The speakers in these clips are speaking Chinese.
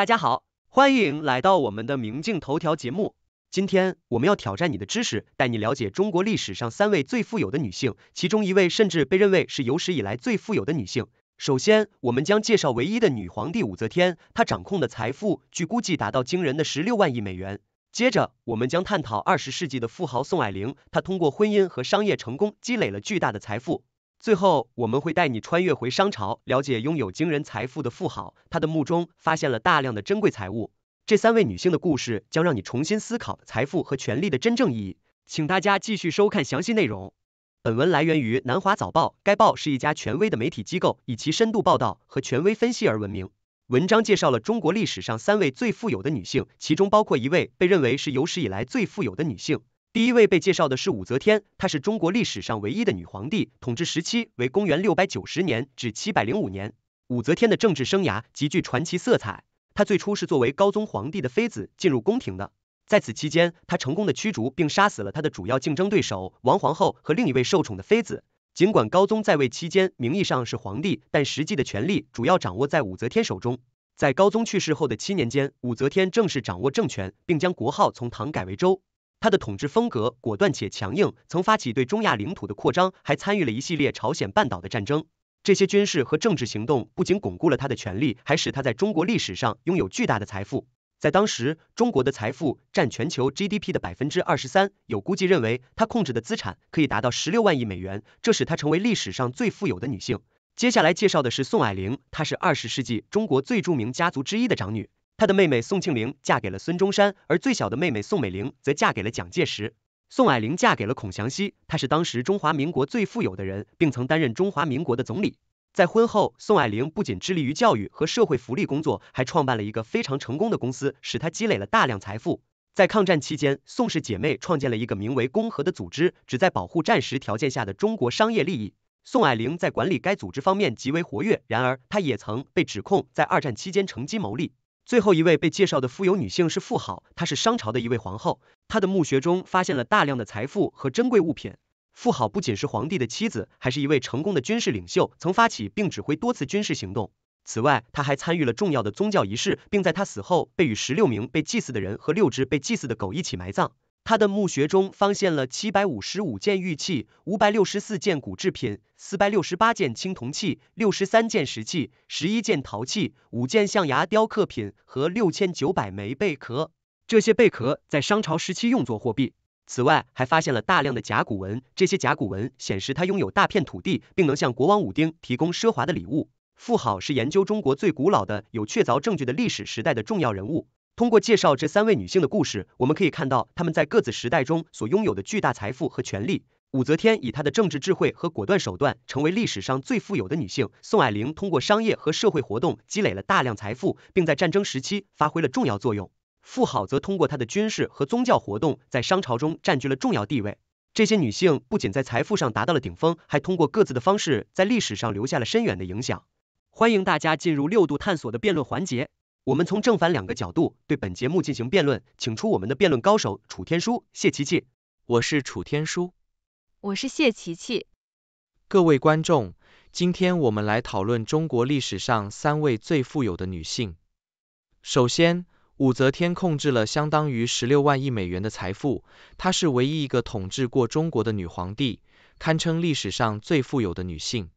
大家好，欢迎来到我们的明镜头条节目。今天我们要挑战你的知识，带你了解中国历史上三位最富有的女性，其中一位甚至被认为是有史以来最富有的女性。首先，我们将介绍唯一的女皇帝武则天，她掌控的财富据估计达到惊人的十六万亿美元。接着，我们将探讨二十世纪的富豪宋霭龄，她通过婚姻和商业成功积累了巨大的财富。最后，我们会带你穿越回商朝，了解拥有惊人财富的富豪，他的墓中发现了大量的珍贵财物。这三位女性的故事将让你重新思考财富和权力的真正意义。请大家继续收看详细内容。本文来源于南华早报，该报是一家权威的媒体机构，以其深度报道和权威分析而闻名。文章介绍了中国历史上三位最富有的女性，其中包括一位被认为是有史以来最富有的女性。第一位被介绍的是武则天，她是中国历史上唯一的女皇帝，统治时期为公元六百九十年至七百零五年。武则天的政治生涯极具传奇色彩。她最初是作为高宗皇帝的妃子进入宫廷的。在此期间，她成功的驱逐并杀死了她的主要竞争对手王皇后和另一位受宠的妃子。尽管高宗在位期间名义上是皇帝，但实际的权力主要掌握在武则天手中。在高宗去世后的七年间，武则天正式掌握政权，并将国号从唐改为周。他的统治风格果断且强硬，曾发起对中亚领土的扩张，还参与了一系列朝鲜半岛的战争。这些军事和政治行动不仅巩固了他的权力，还使他在中国历史上拥有巨大的财富。在当时，中国的财富占全球 GDP 的百分之二十三，有估计认为他控制的资产可以达到十六万亿美元，这使他成为历史上最富有的女性。接下来介绍的是宋霭龄，她是二十世纪中国最著名家族之一的长女。她的妹妹宋庆龄嫁给了孙中山，而最小的妹妹宋美龄则嫁给了蒋介石。宋霭龄嫁给了孔祥熙，他是当时中华民国最富有的人，并曾担任中华民国的总理。在婚后，宋霭龄不仅致力于教育和社会福利工作，还创办了一个非常成功的公司，使她积累了大量财富。在抗战期间，宋氏姐妹创建了一个名为“公和”的组织，旨在保护战时条件下的中国商业利益。宋霭龄在管理该组织方面极为活跃，然而她也曾被指控在二战期间乘机谋利。最后一位被介绍的富有女性是妇好，她是商朝的一位皇后，她的墓穴中发现了大量的财富和珍贵物品。妇好不仅是皇帝的妻子，还是一位成功的军事领袖，曾发起并指挥多次军事行动。此外，她还参与了重要的宗教仪式，并在她死后被与十六名被祭祀的人和六只被祭祀的狗一起埋葬。他的墓穴中发现了七百五十五件玉器、五百六十四件骨制品、四百六十八件青铜器、六十三件石器、十一件陶器、五件象牙雕刻品和六千九百枚贝壳。这些贝壳在商朝时期用作货币。此外，还发现了大量的甲骨文。这些甲骨文显示他拥有大片土地，并能向国王武丁提供奢华的礼物。富好是研究中国最古老的有确凿证据的历史时代的重要人物。通过介绍这三位女性的故事，我们可以看到她们在各自时代中所拥有的巨大财富和权力。武则天以她的政治智慧和果断手段，成为历史上最富有的女性；宋霭龄通过商业和社会活动积累了大量财富，并在战争时期发挥了重要作用；傅好则通过她的军事和宗教活动，在商朝中占据了重要地位。这些女性不仅在财富上达到了顶峰，还通过各自的方式在历史上留下了深远的影响。欢迎大家进入六度探索的辩论环节。我们从正反两个角度对本节目进行辩论，请出我们的辩论高手楚天舒、谢琪琪。我是楚天舒，我是谢琪琪。各位观众，今天我们来讨论中国历史上三位最富有的女性。首先，武则天控制了相当于十六万亿美元的财富，她是唯一一个统治过中国的女皇帝，堪称历史上最富有的女性。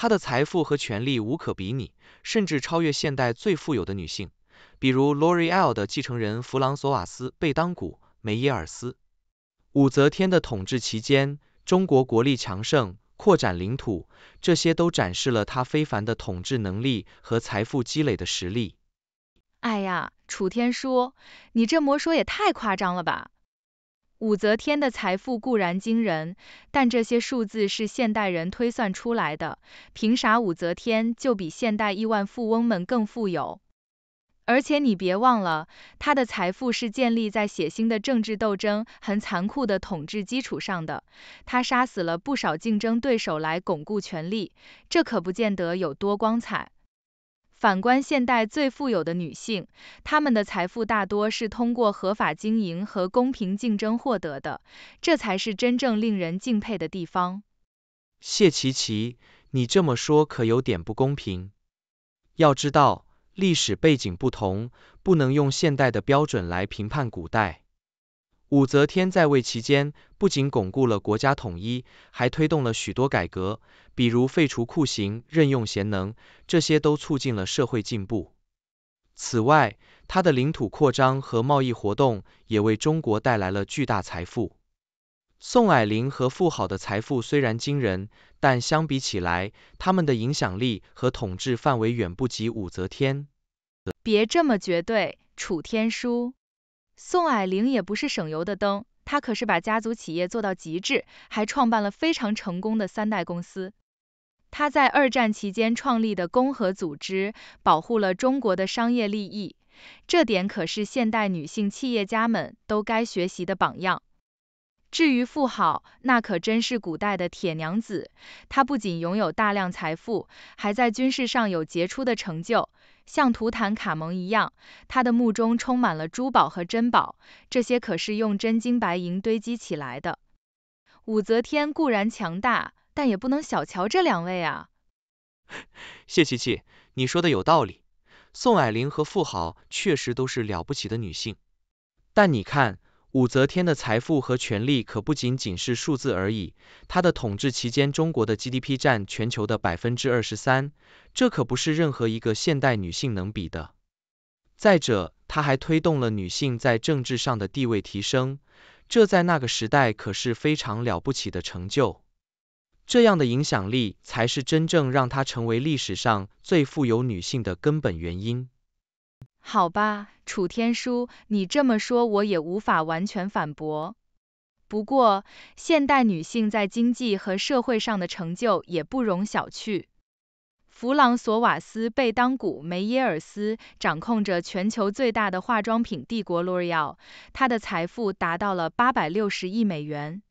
她的财富和权力无可比拟，甚至超越现代最富有的女性，比如 l o r e a l 的继承人弗朗索瓦斯贝当古梅耶尔斯。武则天的统治期间，中国国力强盛，扩展领土，这些都展示了她非凡的统治能力和财富积累的实力。哎呀，楚天舒，你这魔说也太夸张了吧！武则天的财富固然惊人，但这些数字是现代人推算出来的。凭啥武则天就比现代亿万富翁们更富有？而且你别忘了，她的财富是建立在血腥的政治斗争、很残酷的统治基础上的。她杀死了不少竞争对手来巩固权力，这可不见得有多光彩。反观现代最富有的女性，她们的财富大多是通过合法经营和公平竞争获得的，这才是真正令人敬佩的地方。谢琪琪，你这么说可有点不公平。要知道，历史背景不同，不能用现代的标准来评判古代。武则天在位期间，不仅巩固了国家统一，还推动了许多改革，比如废除酷刑、任用贤能，这些都促进了社会进步。此外，她的领土扩张和贸易活动也为中国带来了巨大财富。宋霭龄和富豪的财富虽然惊人，但相比起来，他们的影响力和统治范围远不及武则天。别这么绝对，楚天书。宋霭龄也不是省油的灯，她可是把家族企业做到极致，还创办了非常成功的三代公司。她在二战期间创立的共和组织，保护了中国的商业利益，这点可是现代女性企业家们都该学习的榜样。至于富豪，那可真是古代的铁娘子。她不仅拥有大量财富，还在军事上有杰出的成就，像图坦卡蒙一样，她的墓中充满了珠宝和珍宝，这些可是用真金白银堆积起来的。武则天固然强大，但也不能小瞧这两位啊。谢琪琪，你说的有道理。宋霭龄和富豪确实都是了不起的女性，但你看。武则天的财富和权力可不仅仅是数字而已，她的统治期间，中国的 GDP 占全球的百分之二十三，这可不是任何一个现代女性能比的。再者，她还推动了女性在政治上的地位提升，这在那个时代可是非常了不起的成就。这样的影响力，才是真正让她成为历史上最富有女性的根本原因。好吧，楚天舒，你这么说我也无法完全反驳。不过，现代女性在经济和社会上的成就也不容小觑。弗朗索瓦斯·贝当古·梅耶尔斯掌控着全球最大的化妆品帝国 l o r e a l 她的财富达到了860亿美元。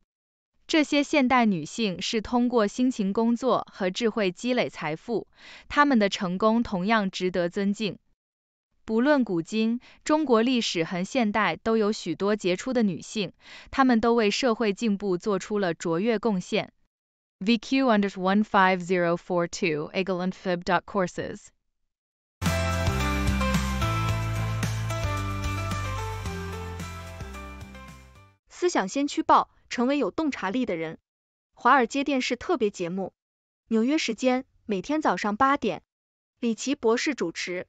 这些现代女性是通过辛勤工作和智慧积累财富，她们的成功同样值得尊敬。不论古今，中国历史和现代都有许多杰出的女性，她们都为社会进步做出了卓越贡献。vqunder15042agelinfib.courses o。思想先驱报，成为有洞察力的人。华尔街电视特别节目，纽约时间每天早上八点，李奇博士主持。